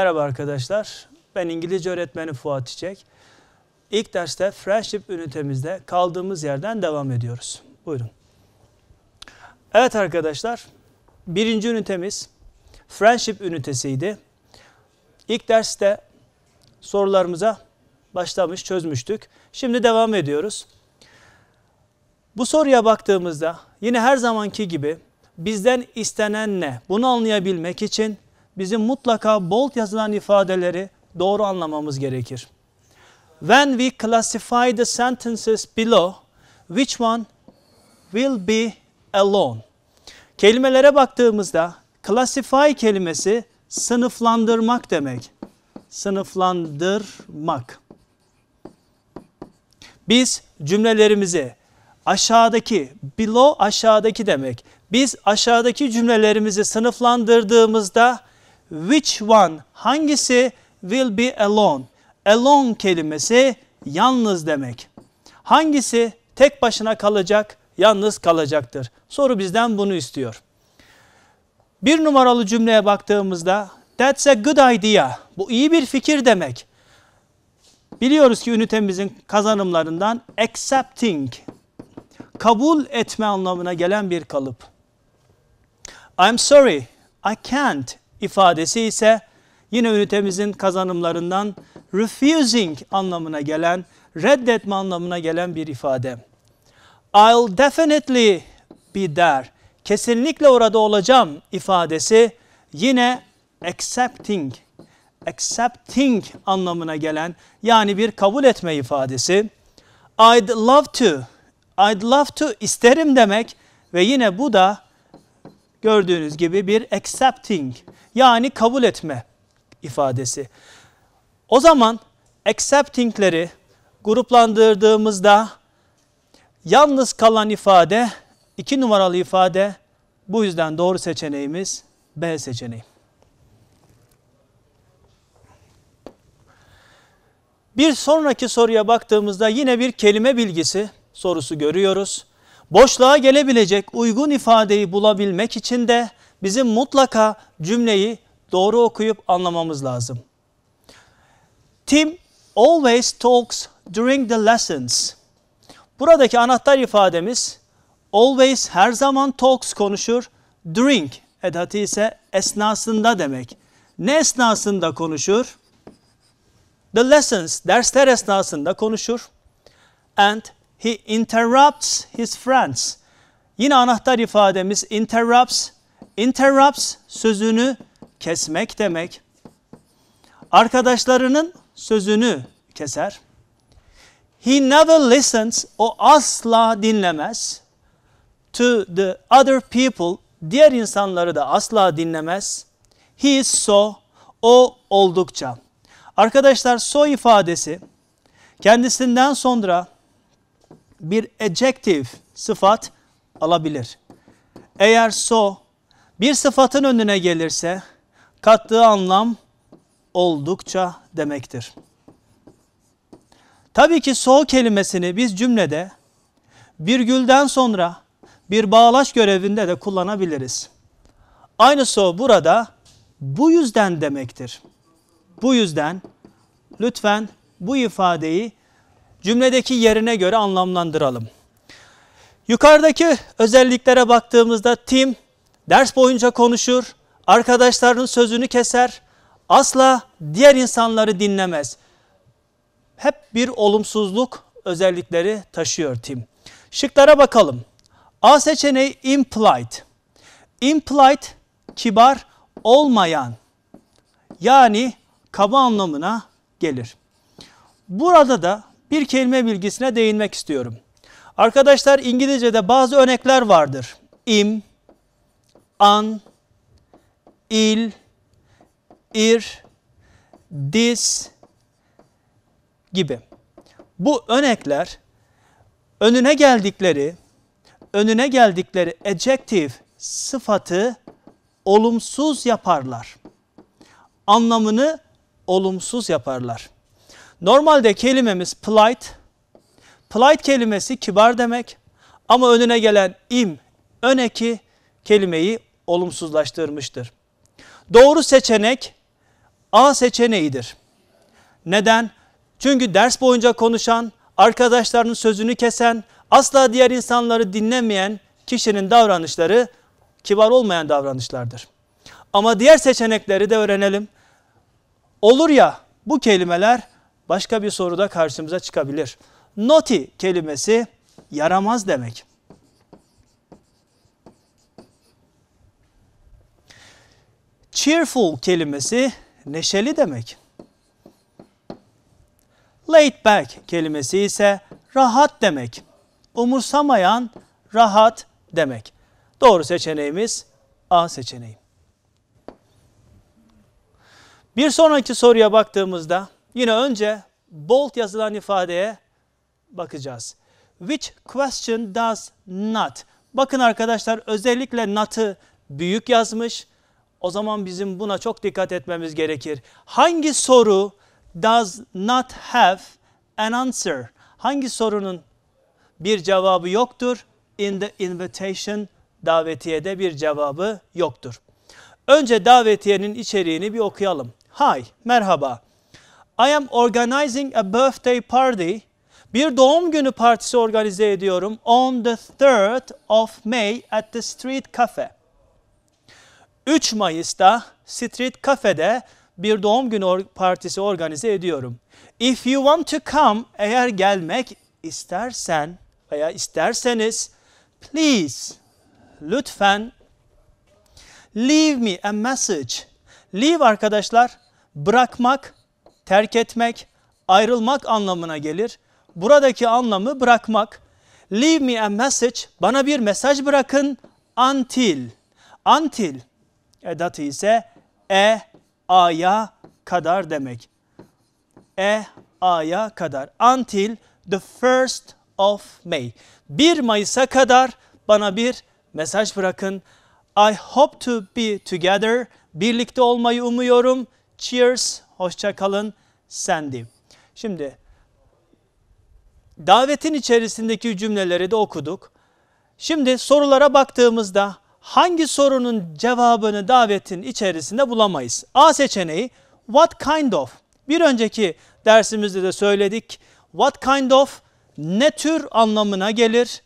Merhaba arkadaşlar. Ben İngilizce öğretmeni Fuat Çiçek. İlk derste Friendship ünitemizde kaldığımız yerden devam ediyoruz. Buyurun. Evet arkadaşlar. Birinci ünitemiz Friendship ünitesiydi. İlk derste sorularımıza başlamış, çözmüştük. Şimdi devam ediyoruz. Bu soruya baktığımızda yine her zamanki gibi bizden istenen ne? Bunu anlayabilmek için bizim mutlaka bold yazılan ifadeleri doğru anlamamız gerekir. When we classify the sentences below, which one will be alone? Kelimelere baktığımızda classify kelimesi sınıflandırmak demek. Sınıflandırmak. Biz cümlelerimizi aşağıdaki, below aşağıdaki demek. Biz aşağıdaki cümlelerimizi sınıflandırdığımızda Which one? Hangisi? Will be alone. Alone kelimesi yalnız demek. Hangisi tek başına kalacak, yalnız kalacaktır? Soru bizden bunu istiyor. Bir numaralı cümleye baktığımızda that's a good idea. Bu iyi bir fikir demek. Biliyoruz ki ünitemizin kazanımlarından accepting kabul etme anlamına gelen bir kalıp. I'm sorry, I can't ifadesi ise yine ünitemizin kazanımlarından refusing anlamına gelen, reddetme anlamına gelen bir ifade. I'll definitely be there. Kesinlikle orada olacağım ifadesi yine accepting, accepting anlamına gelen yani bir kabul etme ifadesi. I'd love to, I'd love to isterim demek ve yine bu da gördüğünüz gibi bir accepting yani kabul etme ifadesi. O zaman acceptingleri gruplandırdığımızda yalnız kalan ifade iki numaralı ifade bu yüzden doğru seçeneğimiz B seçeneği. Bir sonraki soruya baktığımızda yine bir kelime bilgisi sorusu görüyoruz. Boşluğa gelebilecek uygun ifadeyi bulabilmek için de bizim mutlaka cümleyi doğru okuyup anlamamız lazım. Tim always talks during the lessons. Buradaki anahtar ifademiz always her zaman talks konuşur, during edatı ise esnasında demek. Ne esnasında konuşur? The lessons dersler esnasında konuşur and He interrupts his friends. Yine anahtar ifademiz interrupts. Interrupts sözünü kesmek demek. Arkadaşlarının sözünü keser. He never listens. O asla dinlemez. To the other people. Diğer insanları da asla dinlemez. He is so. O oldukça. Arkadaşlar so ifadesi kendisinden sonra bir adjective sıfat alabilir. Eğer so bir sıfatın önüne gelirse kattığı anlam oldukça demektir. Tabii ki so kelimesini biz cümlede virgülden sonra bir bağlaç görevinde de kullanabiliriz. Aynı so burada bu yüzden demektir. Bu yüzden lütfen bu ifadeyi cümledeki yerine göre anlamlandıralım. Yukarıdaki özelliklere baktığımızda Tim ders boyunca konuşur, arkadaşlarının sözünü keser, asla diğer insanları dinlemez. Hep bir olumsuzluk özellikleri taşıyor Tim. Şıklara bakalım. A seçeneği implied. Implied kibar olmayan yani kaba anlamına gelir. Burada da bir kelime bilgisine değinmek istiyorum. Arkadaşlar İngilizce'de bazı örnekler vardır. Im, an, il, ir, dis gibi. Bu örnekler önüne geldikleri önüne geldikleri adjective sıfatı olumsuz yaparlar. Anlamını olumsuz yaparlar. Normalde kelimemiz polite. Polite kelimesi kibar demek ama önüne gelen im, öneki kelimeyi olumsuzlaştırmıştır. Doğru seçenek A seçeneğidir. Neden? Çünkü ders boyunca konuşan, arkadaşlarının sözünü kesen, asla diğer insanları dinlemeyen kişinin davranışları kibar olmayan davranışlardır. Ama diğer seçenekleri de öğrenelim. Olur ya bu kelimeler başka bir soruda karşımıza çıkabilir. Noti kelimesi yaramaz demek. Cheerful kelimesi neşeli demek. Laid back kelimesi ise rahat demek. Umursamayan, rahat demek. Doğru seçeneğimiz A seçeneği. Bir sonraki soruya baktığımızda Yine önce bold yazılan ifadeye bakacağız. Which question does not? Bakın arkadaşlar özellikle not'ı büyük yazmış. O zaman bizim buna çok dikkat etmemiz gerekir. Hangi soru does not have an answer? Hangi sorunun bir cevabı yoktur? In the invitation davetiyede bir cevabı yoktur. Önce davetiyenin içeriğini bir okuyalım. Hi, merhaba. I am organizing a birthday party. Bir doğum günü partisi organize ediyorum on the 3rd of May at the Street Cafe. 3 Mayıs'ta Street Cafe'de bir doğum günü partisi organize ediyorum. If you want to come, eğer gelmek istersen veya isterseniz please lütfen leave me a message. Leave arkadaşlar bırakmak terk etmek, ayrılmak anlamına gelir. Buradaki anlamı bırakmak. Leave me a message, bana bir mesaj bırakın. Until, until edatı ise e, a'ya kadar demek. E, a'ya kadar. Until the first of May. 1 Mayıs'a kadar bana bir mesaj bırakın. I hope to be together. Birlikte olmayı umuyorum. Cheers. Hoşça kalın sendim. Şimdi davetin içerisindeki cümleleri de okuduk. Şimdi sorulara baktığımızda hangi sorunun cevabını davetin içerisinde bulamayız? A seçeneği what kind of? Bir önceki dersimizde de söyledik. What kind of ne tür anlamına gelir?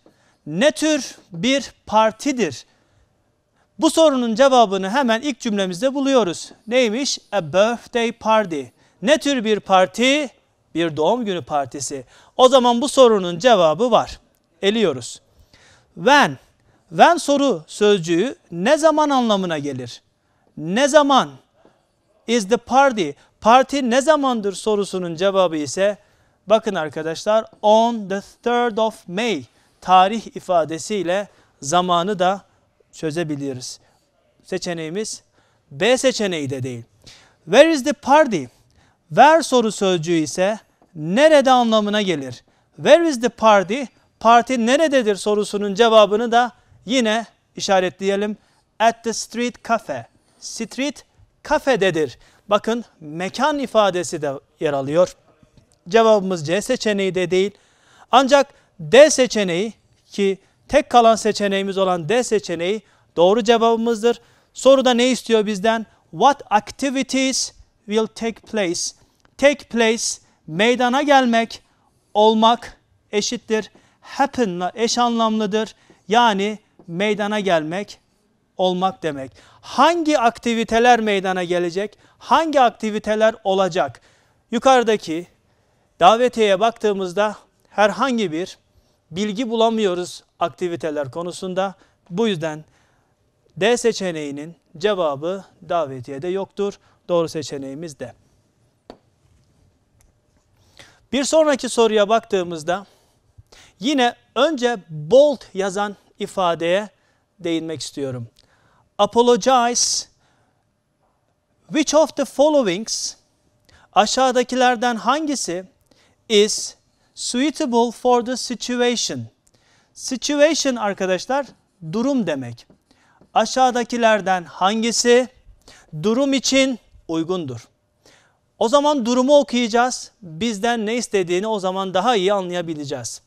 Ne tür bir partidir? Bu sorunun cevabını hemen ilk cümlemizde buluyoruz. Neymiş? A birthday party. Ne tür bir parti? Bir doğum günü partisi. O zaman bu sorunun cevabı var. Eliyoruz. When, when soru sözcüğü ne zaman anlamına gelir? Ne zaman is the party? Parti ne zamandır sorusunun cevabı ise bakın arkadaşlar on the 3rd of May tarih ifadesiyle zamanı da çözebiliriz. Seçeneğimiz B seçeneği de değil. Where is the party? Ver soru sözcüğü ise nerede anlamına gelir. Where is the party? Parti nerededir sorusunun cevabını da yine işaretleyelim. At the street cafe. Street kafededir. Bakın mekan ifadesi de yer alıyor. Cevabımız C seçeneği de değil. Ancak D seçeneği ki tek kalan seçeneğimiz olan D seçeneği doğru cevabımızdır. Soruda ne istiyor bizden? What activities will take place? take place meydana gelmek, olmak eşittir. Happen'la eş anlamlıdır. Yani meydana gelmek, olmak demek. Hangi aktiviteler meydana gelecek? Hangi aktiviteler olacak? Yukarıdaki daveteye baktığımızda herhangi bir bilgi bulamıyoruz aktiviteler konusunda. Bu yüzden D seçeneğinin cevabı davetiyede yoktur. Doğru seçeneğimiz de. Bir sonraki soruya baktığımızda yine önce bold yazan ifadeye değinmek istiyorum. Apologize which of the followings aşağıdakilerden hangisi is suitable for the situation? Situation arkadaşlar durum demek. Aşağıdakilerden hangisi durum için uygundur? O zaman durumu okuyacağız. Bizden ne istediğini o zaman daha iyi anlayabileceğiz.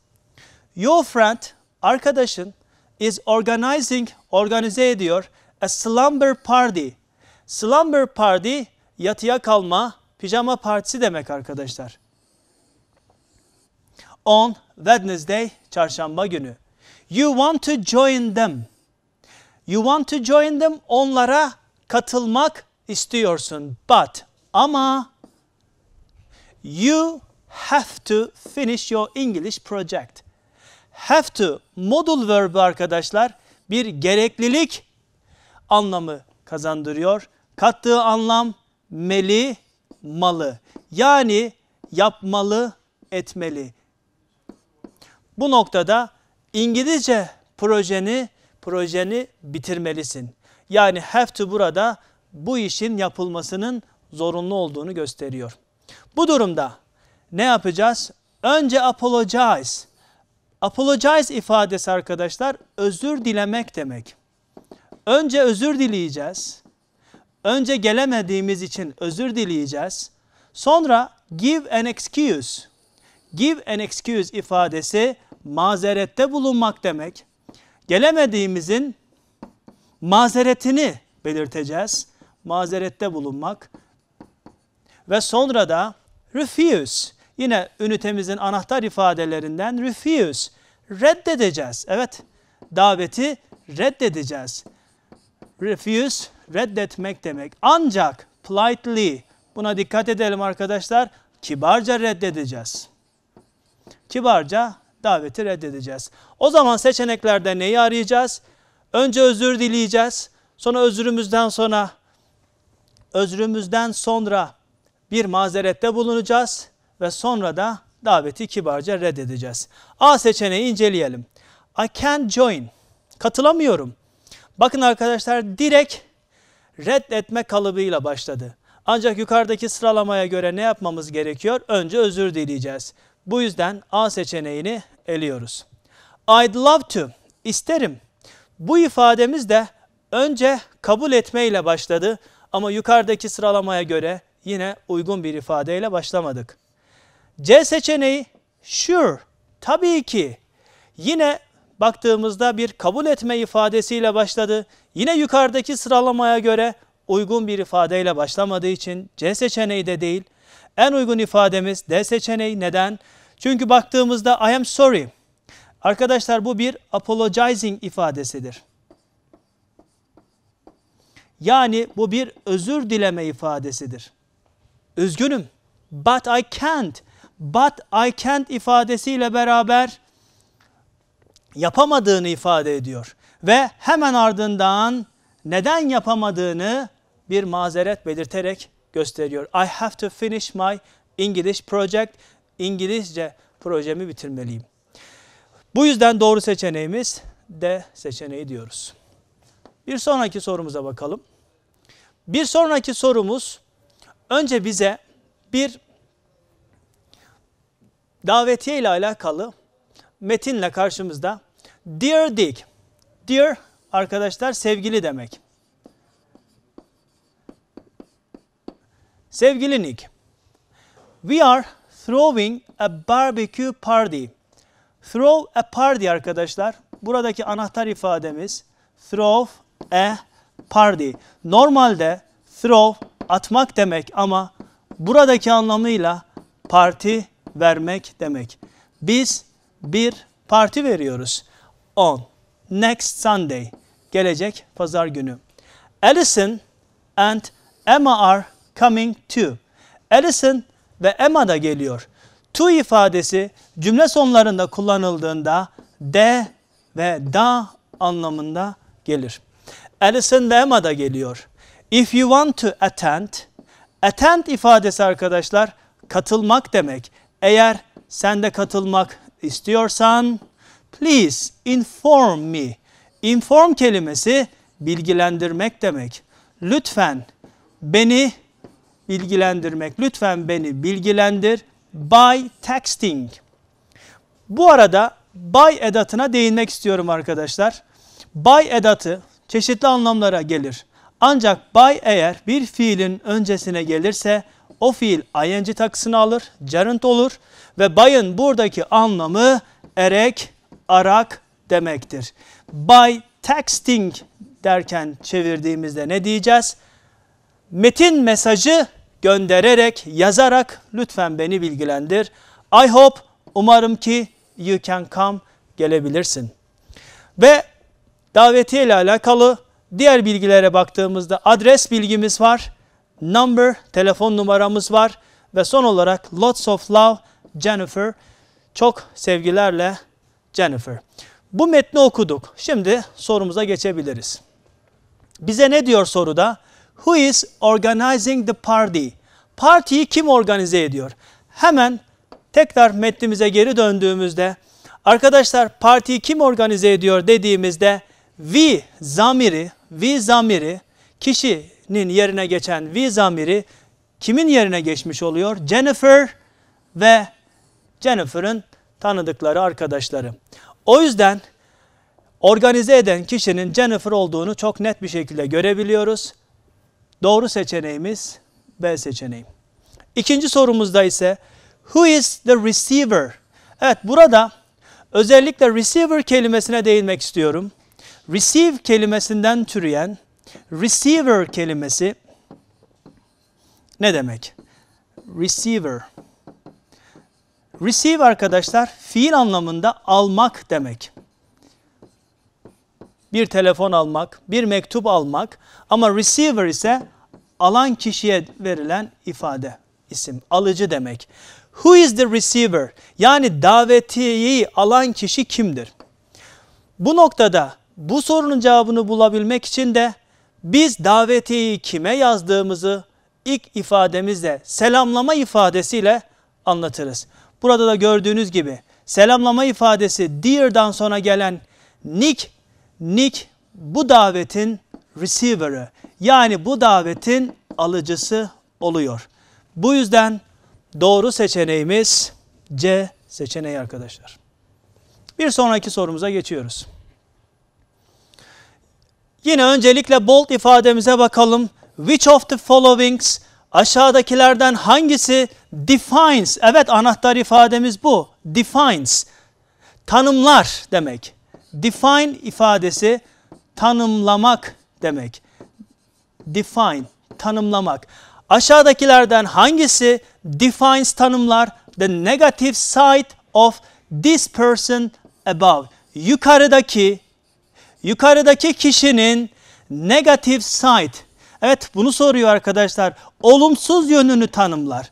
Your friend, arkadaşın is organizing, organize ediyor a slumber party. Slumber party yatıya kalma, pijama partisi demek arkadaşlar. On Wednesday, çarşamba günü. You want to join them. You want to join them. Onlara katılmak istiyorsun. But ama You have to finish your English project. Have to modal verb arkadaşlar bir gereklilik anlamı kazandırıyor. Kattığı anlam meli, malı. Yani yapmalı, etmeli. Bu noktada İngilizce projeni projeni bitirmelisin. Yani have to burada bu işin yapılmasının zorunlu olduğunu gösteriyor. Bu durumda ne yapacağız? Önce apologize. Apologize ifadesi arkadaşlar özür dilemek demek. Önce özür dileyeceğiz. Önce gelemediğimiz için özür dileyeceğiz. Sonra give an excuse. Give an excuse ifadesi mazerette bulunmak demek. Gelemediğimizin mazeretini belirteceğiz. Mazerette bulunmak. Ve sonra da refuse. Yine ünitemizin anahtar ifadelerinden refuse. Reddedeceğiz. Evet. Daveti reddedeceğiz. Refuse reddetmek demek. Ancak politely buna dikkat edelim arkadaşlar. Kibarca reddedeceğiz. Kibarca daveti reddedeceğiz. O zaman seçeneklerde neyi arayacağız? Önce özür dileyeceğiz. Sonra özrümüzden sonra özrümüzden sonra bir mazerette bulunacağız ve sonra da daveti kibarca reddedeceğiz. A seçeneği inceleyelim. I can't join. Katılamıyorum. Bakın arkadaşlar direkt reddetme kalıbıyla başladı. Ancak yukarıdaki sıralamaya göre ne yapmamız gerekiyor? Önce özür dileyeceğiz. Bu yüzden A seçeneğini eliyoruz. I'd love to. İsterim. Bu ifademiz de önce kabul etme ile başladı ama yukarıdaki sıralamaya göre yine uygun bir ifadeyle başlamadık. C seçeneği sure, tabii ki. Yine baktığımızda bir kabul etme ifadesiyle başladı. Yine yukarıdaki sıralamaya göre uygun bir ifadeyle başlamadığı için C seçeneği de değil. En uygun ifademiz D seçeneği. Neden? Çünkü baktığımızda I am sorry. Arkadaşlar bu bir apologizing ifadesidir. Yani bu bir özür dileme ifadesidir üzgünüm. But I can't. But I can't ifadesiyle beraber yapamadığını ifade ediyor. Ve hemen ardından neden yapamadığını bir mazeret belirterek gösteriyor. I have to finish my English project. İngilizce projemi bitirmeliyim. Bu yüzden doğru seçeneğimiz D seçeneği diyoruz. Bir sonraki sorumuza bakalım. Bir sonraki sorumuz önce bize bir davetiye ile alakalı metinle karşımızda Dear Dick, Dear arkadaşlar sevgili demek. Sevgili Nick, we are throwing a barbecue party. Throw a party arkadaşlar. Buradaki anahtar ifademiz throw a party. Normalde throw atmak demek ama buradaki anlamıyla parti vermek demek. Biz bir parti veriyoruz. On next Sunday gelecek pazar günü. Alison and Emma are coming too. Alison ve Emma da geliyor. To ifadesi cümle sonlarında kullanıldığında de ve da anlamında gelir. Alison ve Emma da geliyor. If you want to attend, attend ifadesi arkadaşlar katılmak demek. Eğer sen de katılmak istiyorsan please inform me. Inform kelimesi bilgilendirmek demek. Lütfen beni bilgilendirmek. Lütfen beni bilgilendir by texting. Bu arada by edatına değinmek istiyorum arkadaşlar. By edatı çeşitli anlamlara gelir. Ancak by eğer bir fiilin öncesine gelirse o fiil ing takısını alır, carınt olur ve bayın buradaki anlamı erek, arak demektir. By texting derken çevirdiğimizde ne diyeceğiz? Metin mesajı göndererek, yazarak lütfen beni bilgilendir. I hope, umarım ki you can come gelebilirsin. Ve davetiyle alakalı Diğer bilgilere baktığımızda adres bilgimiz var, number, telefon numaramız var ve son olarak lots of love Jennifer. Çok sevgilerle Jennifer. Bu metni okuduk. Şimdi sorumuza geçebiliriz. Bize ne diyor soruda? Who is organizing the party? Partiyi kim organize ediyor? Hemen tekrar metnimize geri döndüğümüzde arkadaşlar partiyi kim organize ediyor dediğimizde we zamiri vi zamiri kişinin yerine geçen vi zamiri kimin yerine geçmiş oluyor? Jennifer ve Jennifer'ın tanıdıkları arkadaşları. O yüzden organize eden kişinin Jennifer olduğunu çok net bir şekilde görebiliyoruz. Doğru seçeneğimiz B seçeneği. İkinci sorumuzda ise who is the receiver? Evet burada özellikle receiver kelimesine değinmek istiyorum receive kelimesinden türeyen receiver kelimesi ne demek? Receiver. Receive arkadaşlar fiil anlamında almak demek. Bir telefon almak, bir mektup almak ama receiver ise alan kişiye verilen ifade, isim, alıcı demek. Who is the receiver? Yani davetiyi alan kişi kimdir? Bu noktada bu sorunun cevabını bulabilmek için de biz davetiyi kime yazdığımızı ilk ifademizle, selamlama ifadesiyle anlatırız. Burada da gördüğünüz gibi selamlama ifadesi dear'dan sonra gelen nick, nick bu davetin receiver'ı yani bu davetin alıcısı oluyor. Bu yüzden doğru seçeneğimiz C seçeneği arkadaşlar. Bir sonraki sorumuza geçiyoruz. Yine öncelikle bold ifademize bakalım. Which of the followings aşağıdakilerden hangisi defines? Evet anahtar ifademiz bu. Defines. Tanımlar demek. Define ifadesi tanımlamak demek. Define tanımlamak. Aşağıdakilerden hangisi defines tanımlar the negative side of this person above? Yukarıdaki yukarıdaki kişinin negatif side. Evet bunu soruyor arkadaşlar. Olumsuz yönünü tanımlar.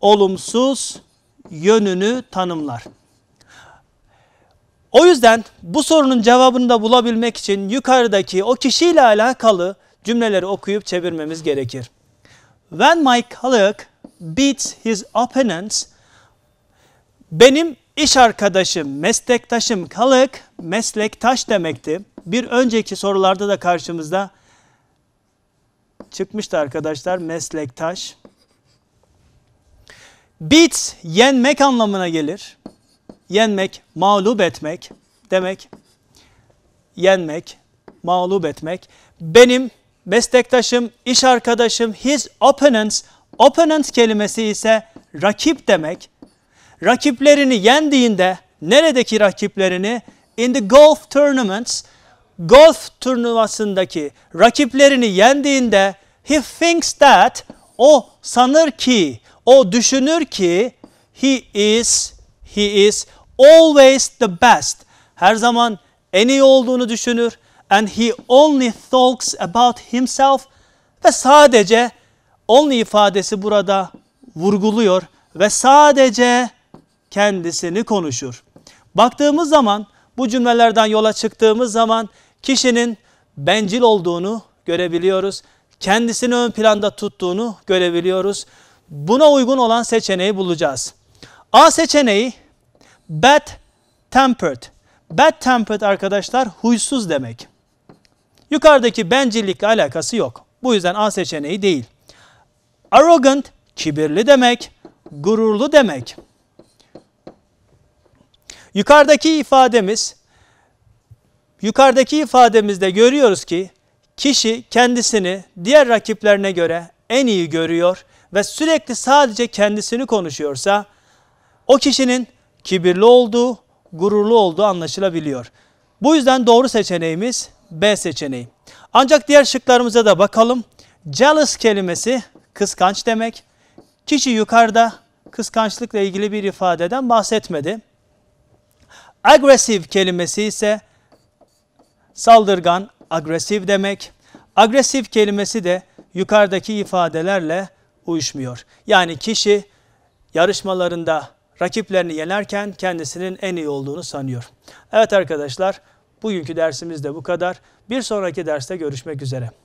Olumsuz yönünü tanımlar. O yüzden bu sorunun cevabını da bulabilmek için yukarıdaki o kişiyle alakalı cümleleri okuyup çevirmemiz gerekir. When my colleague beats his opponents, benim İş arkadaşım, meslektaşım kalık, meslektaş demekti. Bir önceki sorularda da karşımızda çıkmıştı arkadaşlar meslektaş. Bit yenmek anlamına gelir. Yenmek, mağlup etmek demek. Yenmek, mağlup etmek. Benim meslektaşım, iş arkadaşım, his opponents. Opponent kelimesi ise rakip demek rakiplerini yendiğinde neredeki rakiplerini? In the golf tournaments, golf turnuvasındaki rakiplerini yendiğinde he thinks that o sanır ki, o düşünür ki he is he is always the best. Her zaman en iyi olduğunu düşünür and he only talks about himself ve sadece only ifadesi burada vurguluyor ve sadece kendisini konuşur. Baktığımız zaman bu cümlelerden yola çıktığımız zaman kişinin bencil olduğunu görebiliyoruz. Kendisini ön planda tuttuğunu görebiliyoruz. Buna uygun olan seçeneği bulacağız. A seçeneği bad tempered. Bad tempered arkadaşlar huysuz demek. Yukarıdaki bencillikle alakası yok. Bu yüzden A seçeneği değil. Arrogant kibirli demek, gururlu demek. Yukarıdaki ifademiz yukarıdaki ifademizde görüyoruz ki kişi kendisini diğer rakiplerine göre en iyi görüyor ve sürekli sadece kendisini konuşuyorsa o kişinin kibirli olduğu, gururlu olduğu anlaşılabiliyor. Bu yüzden doğru seçeneğimiz B seçeneği. Ancak diğer şıklarımıza da bakalım. Jealous kelimesi kıskanç demek. Kişi yukarıda kıskançlıkla ilgili bir ifadeden bahsetmedi. Agresif kelimesi ise saldırgan, agresif demek. Agresif kelimesi de yukarıdaki ifadelerle uyuşmuyor. Yani kişi yarışmalarında rakiplerini yenerken kendisinin en iyi olduğunu sanıyor. Evet arkadaşlar, bugünkü dersimiz de bu kadar. Bir sonraki derste görüşmek üzere.